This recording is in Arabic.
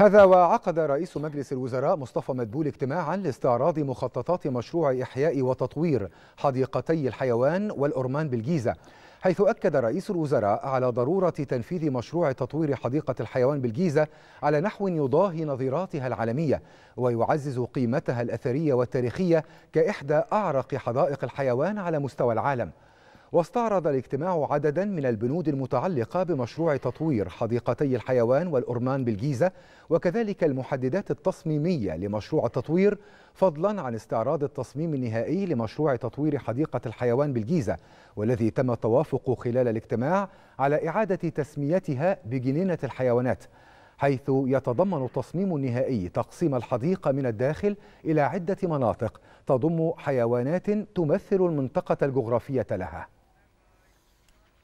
هذا وعقد رئيس مجلس الوزراء مصطفى مدبول اجتماعا لاستعراض مخططات مشروع إحياء وتطوير حديقتي الحيوان والأرمان بالجيزة حيث أكد رئيس الوزراء على ضرورة تنفيذ مشروع تطوير حديقة الحيوان بالجيزة على نحو يضاهي نظيراتها العالمية ويعزز قيمتها الأثرية والتاريخية كإحدى أعرق حدائق الحيوان على مستوى العالم واستعرض الاجتماع عددا من البنود المتعلقة بمشروع تطوير حديقتي الحيوان والأرمان بالجيزة وكذلك المحددات التصميمية لمشروع التطوير فضلا عن استعراض التصميم النهائي لمشروع تطوير حديقة الحيوان بالجيزة والذي تم التوافق خلال الاجتماع على إعادة تسميتها بجنينة الحيوانات حيث يتضمن التصميم النهائي تقسيم الحديقة من الداخل إلى عدة مناطق تضم حيوانات تمثل المنطقة الجغرافية لها